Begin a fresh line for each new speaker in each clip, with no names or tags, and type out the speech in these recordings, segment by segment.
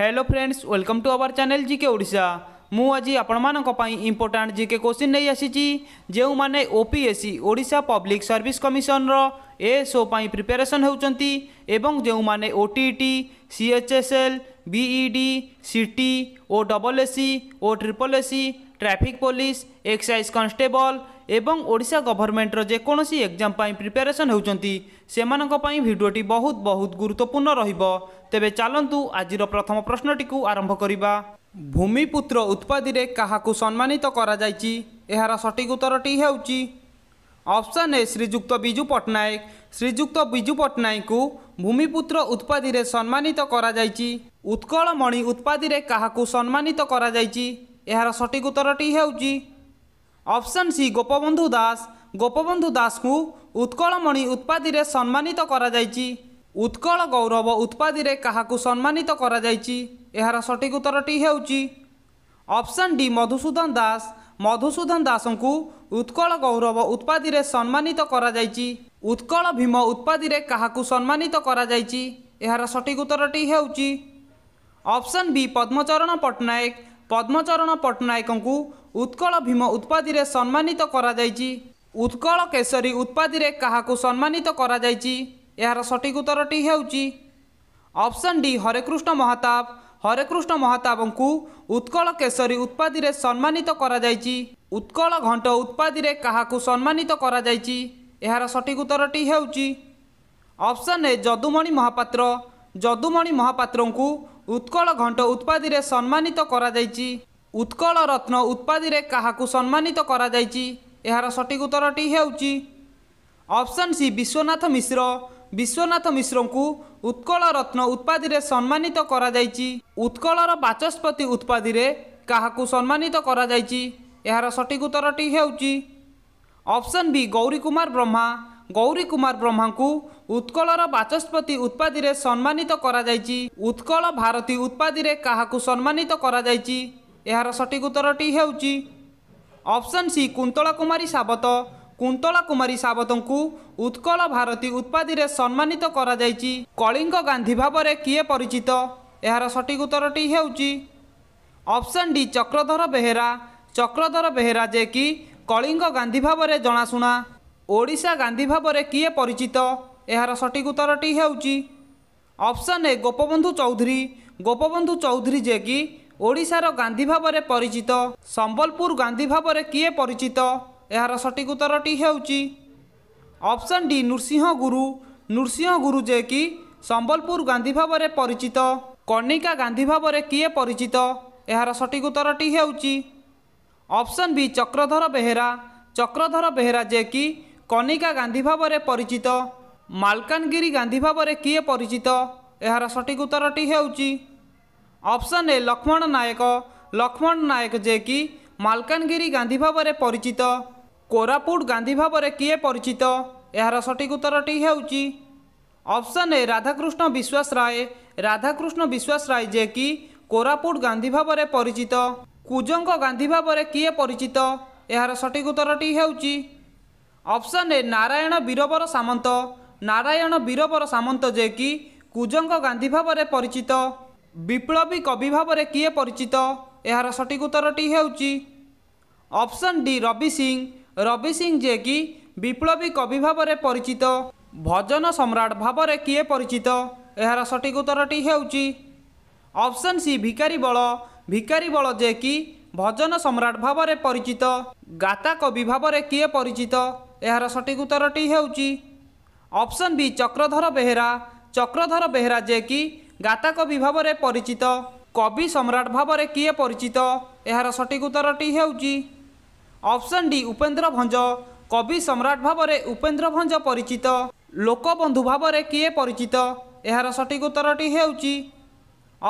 hello friends welcome to our channel G K ओडा मुझे आपंपाई important जी के क्वेश्चन नहीं आसी जो मैंने ओपीएससी ओडा पब्लिक सर्विस कमिशन रएसओ प्रिपेरेसन होती जो मैंने S L BEd CT O double SC O triple SC traffic police excise constable এবং ଓଡ଼ିଶା ଗଭର୍ଣ୍ଣମେଣ୍ଟର ଯେକୌଣସି ଏକ୍ଜାମ୍ ପାଇଁ ପ୍ରିପାରେସନ୍ ହେଉଛନ୍ତି ସେମାନଙ୍କ ପାଇଁ ଭିଡ଼ିଓଟି ବହୁତ ବହୁତ ଗୁରୁତ୍ୱପୂର୍ଣ୍ଣ ରହିବ ତେବେ ଚାଲନ୍ତୁ ଆଜିର ପ୍ରଥମ ପ୍ରଶ୍ନଟିକୁ ଆରମ୍ଭ କରିବା ଭୂମିପୁତ୍ର ଉତ୍ପାଦିରେ କାହାକୁ ସମ୍ମାନିତ କରାଯାଇଛି ଏହାର ସଠିକ୍ ଉତ୍ତରଟି ହେଉଛି ଅପସନ୍ ଏ ଶ୍ରୀଯୁକ୍ତ ବିଜୁ ପଟ୍ଟନାୟକ ଶ୍ରୀଯୁକ୍ତ ବିଜୁ ପଟ୍ଟନାୟକଙ୍କୁ ଭୂମିପୁତ୍ର ଉତ୍ପାଦିରେ ସମ୍ମାନିତ କରାଯାଇଛି ଉତ୍କଳମଣି ଉତ୍ପାଦିରେ କାହାକୁ ସମ୍ମାନିତ କରାଯାଇଛି ଏହାର ସଠିକ ଉତ୍ତରଟି ହେଉଛି ଅପସନ୍ ସି ଗୋପବନ୍ଧୁ ଦାସ ଗୋପବନ୍ଧୁ ଦାସଙ୍କୁ ଉତ୍କଳମଣି ଉତ୍ପାଦିରେ ସମ୍ମାନିତ କରାଯାଇଛି ଉତ୍କଳ ଗୌରବ ଉତ୍ପାଦିରେ କାହାକୁ ସମ୍ମାନିତ କରାଯାଇଛି ଏହାର ସଠିକ ଉତ୍ତରଟି ହେଉଛି ଅପସନ୍ ଡି ମଧୁସୂଦନ ଦାସ ମଧୁସୂଦନ ଦାସଙ୍କୁ ଉତ୍କଳ ଗୌରବ ଉତ୍ପାଦିରେ ସମ୍ମାନିତ କରାଯାଇଛି ଉତ୍କଳ ଭୀମ ଉତ୍ପାଦିରେ କାହାକୁ ସମ୍ମାନିତ କରାଯାଇଛି ଏହାର ସଠିକ ଉତ୍ତରଟି ହେଉଛି ଅପସନ୍ ବି ପଦ୍ମଚରଣ ପଟ୍ଟନାୟକ ପଦ୍ମଚରଣ ପଟ୍ଟନାୟକଙ୍କୁ ଉତ୍କଳ ଭୀମ ଉତ୍ପାଦିରେ ସମ୍ମାନିତ କରାଯାଇଛି ଉତ୍କଳ କେଶରୀ ଉତ୍ପାଦିରେ କାହାକୁ ସମ୍ମାନିତ କରାଯାଇଛି ଏହାର ସଠିକ ଉତ୍ତରଟି ହେଉଛି ଅପସନ୍ ଡି ହରେକୃଷ୍ଣ ମହତାବ ହରେକୃଷ୍ଣ ମହତାବଙ୍କୁ ଉତ୍କଳ କେଶରୀ ଉତ୍ପାଦିରେ ସମ୍ମାନିତ କରାଯାଇଛି ଉତ୍କଳ ଘଣ୍ଟ ଉତ୍ପାଦିରେ କାହାକୁ ସମ୍ମାନିତ କରାଯାଇଛି ଏହାର ସଠିକ ଉତ୍ତରଟି ହେଉଛି ଅପସନ୍ ଏ ଯଦୁମଣି ମହାପାତ୍ର ଯଦୁମଣି ମହାପାତ୍ରଙ୍କୁ ଉତ୍କଳ ଘଣ୍ଟ ଉତ୍ପାଦିରେ ସମ୍ମାନିତ କରାଯାଇଛି ଉତ୍କଳ ରତ୍ନ ଉତ୍ପାଦିରେ କାହାକୁ ସମ୍ମାନିତ କରାଯାଇଛି ଏହାର ସଠିକ ଉତ୍ତରଟି ହେଉଛି ଅପସନ୍ ସି ବିଶ୍ୱନାଥ ମିଶ୍ର ବିଶ୍ୱନାଥ ମିଶ୍ରଙ୍କୁ ଉତ୍କଳ ରତ୍ନ ଉତ୍ପାଦିରେ ସମ୍ମାନିତ କରାଯାଇଛି ଉତ୍କଳର ବାଚସ୍ପତି ଉତ୍ପାଦିରେ କାହାକୁ ସମ୍ମାନିତ କରାଯାଇଛି ଏହାର ସଠିକ ଉତ୍ତରଟି ହେଉଛି ଅପସନ୍ ବି ଗୌରୀ କୁମାର ବ୍ରହ୍ମା ଗୌରୀ କୁମାର ବ୍ରହ୍ମାଙ୍କୁ ଉତ୍କଳର ବାଚସ୍ପତି ଉତ୍ପାଦିରେ ସମ୍ମାନିତ କରାଯାଇଛି ଉତ୍କଳ ଭାରତୀ ଉତ୍ପାଦିରେ କାହାକୁ ସମ୍ମାନିତ କରାଯାଇଛି ଏହାର ସଠିକ ଉତ୍ତରଟି ହେଉଛି ଅପସନ୍ ସି କୁନ୍ତଳା କୁମାରୀ ସାବତ କୁନ୍ତଳା କୁମାରୀ ସାବତଙ୍କୁ ଉତ୍କଳ ଭାରତୀ ଉତ୍ପାଦୀରେ ସମ୍ମାନିତ କରାଯାଇଛି କଳିଙ୍ଗ ଗାନ୍ଧୀ ଭାବରେ କିଏ ପରିଚିତ ଏହାର ସଠିକ ଉତ୍ତରଟି ହେଉଛି ଅପସନ୍ ଡି ଚକ୍ରଧର ବେହେରା ଚକ୍ରଧର ବେହେରା ଯେ କି କଳିଙ୍ଗ ଗାନ୍ଧୀ ଭାବରେ ଜଣାଶୁଣା ଓଡ଼ିଶା ଗାନ୍ଧୀ ଭାବରେ କିଏ ପରିଚିତ ଏହାର ସଠିକ ଉତ୍ତରଟି ହେଉଛି ଅପସନ୍ ଏ ଗୋପବନ୍ଧୁ ଚୌଧୁରୀ ଗୋପବନ୍ଧୁ ଚୌଧୁରୀ ଯେ କି ଓଡ଼ିଶାର ଗାନ୍ଧୀ ଭାବରେ ପରିଚିତ ସମ୍ବଲପୁର ଗାନ୍ଧୀ ଭାବରେ କିଏ ପରିଚିତ ଏହାର ସଠିକ ଉତ୍ତରଟି ହେଉଛି ଅପସନ୍ ଡି ନୃସିଂହ ଗୁରୁ ନୃସିଂହ ଗୁରୁ ଯେ କି ସମ୍ବଲପୁର ଗାନ୍ଧୀ ଭାବରେ ପରିଚିତ କନିକା ଗାନ୍ଧୀ ଭାବରେ କିଏ ପରିଚିତ ଏହାର ସଠିକ ଉତ୍ତରଟି ହେଉଛି ଅପସନ୍ ବି ଚକ୍ରଧର ବେହେରା ଚକ୍ରଧର ବେହେରା ଯେ କି କନିକା ଗାନ୍ଧୀ ଭାବରେ ପରିଚିତ ମାଲକାନଗିରି ଗାନ୍ଧୀ ଭାବରେ କିଏ ପରିଚିତ ଏହାର ସଠିକ ଉତ୍ତରଟି ହେଉଛି ଅପସନ୍ ଏ ଲକ୍ଷ୍ମଣ ନାୟକ ଲକ୍ଷ୍ମଣ ନାୟକ ଯେ କି ମାଲକାନଗିରି ଗାନ୍ଧୀ ଭାବରେ ପରିଚିତ କୋରାପୁଟ ଗାନ୍ଧୀ ଭାବରେ କିଏ ପରିଚିତ ଏହାର ସଠିକ ଉତ୍ତରଟି ହେଉଛି ଅପସନ୍ ଏ ରାଧାକୃଷ୍ଣ ବିଶ୍ୱାସ ରାୟ ରାଧାକୃଷ୍ଣ ବିଶ୍ୱାସ ରାୟ ଯେ କି କୋରାପୁଟ ଗାନ୍ଧୀ ଭାବରେ ପରିଚିତ କୁଜଙ୍କ ଗାନ୍ଧୀ ଭାବରେ କିଏ ପରିଚିତ ଏହାର ସଠିକ ଉତ୍ତରଟି ହେଉଛି ଅପସନ୍ ଏ ନାରାୟଣ ବୀରବର ସାମନ୍ତ ନାରାୟଣ ବୀରବର ସାମନ୍ତ ଯେ କି କୁଜଙ୍କ ଗାନ୍ଧୀ ଭାବରେ ପରିଚିତ ବିପ୍ଳବୀ କବି ଭାବରେ କିଏ ପରିଚିତ ଏହାର ସଠିକ ଉତ୍ତରଟି ହେଉଛି ଅପସନ୍ ଡି ରବି ସିଂ ରବି ସିଂ ଯେ କି ବିପ୍ଳବୀ କବି ଭାବରେ ପରିଚିତ ଭଜନ ସମ୍ରାଟ ଭାବରେ କିଏ ପରିଚିତ ଏହାର ସଠିକ ଉତ୍ତରଟି ହେଉଛି ଅପସନ୍ ସି ଭିକାରୀ ବଳ ଭିକାରୀ ବଳ ଯେ କି ଭଜନ ସମ୍ରାଟ ଭାବରେ ପରିଚିତ ଗାତା କବି ଭାବରେ କିଏ ପରିଚିତ ଏହାର ସଠିକ ଉତ୍ତରଟି ହେଉଛି ଅପସନ୍ ବି ଚକ୍ରଧର ବେହେରା ଚକ୍ରଧର ବେହେରା ଯେ କି ଗାତା କବି ଭାବରେ ପରିଚିତ କବି ସମ୍ରାଟ ଭାବରେ କିଏ ପରିଚିତ ଏହାର ସଠିକ ଉତ୍ତରଟି ହେଉଛି ଅପସନ୍ ଡି ଉପେନ୍ଦ୍ର ଭଞ୍ଜ କବି ସମ୍ରାଟ ଭାବରେ ଉପେନ୍ଦ୍ର ଭଞ୍ଜ ପରିଚିତ ଲୋକବନ୍ଧୁ ଭାବରେ କିଏ ପରିଚିତ ଏହାର ସଠିକ୍ ଉତ୍ତରଟି ହେଉଛି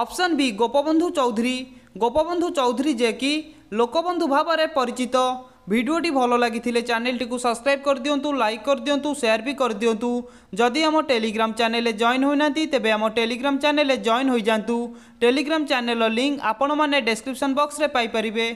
ଅପସନ୍ ବି ଗୋପବନ୍ଧୁ ଚୌଧୁରୀ ଗୋପବନ୍ଧୁ ଚୌଧୁରୀ ଯିଏକି ଲୋକବନ୍ଧୁ ଭାବରେ ପରିଚିତ ଭିଡ଼ିଓଟି ଭଲ ଲାଗିଥିଲେ ଚ୍ୟାନେଲଟିକୁ ସବସ୍କ୍ରାଇବ୍ କରିଦିଅନ୍ତୁ ଲାଇକ୍ କରିଦିଅନ୍ତୁ ସେୟାର ବି କରିଦିଅନ୍ତୁ ଯଦି ଆମ ଟେଲିଗ୍ରାମ ଚ୍ୟାନେଲରେ ଜଏନ୍ ହୋଇନାହାନ୍ତି ତେବେ ଆମ ଟେଲିଗ୍ରାମ ଚ୍ୟାନେଲରେ ଜଏନ୍ ହୋଇଯାଆନ୍ତୁ ଟେଲିଗ୍ରାମ ଚ୍ୟାନେଲର ଲିଙ୍କ୍ ଆପଣମାନେ ଡେସ୍କ୍ରିପସନ୍ ବକ୍ସରେ ପାଇପାରିବେ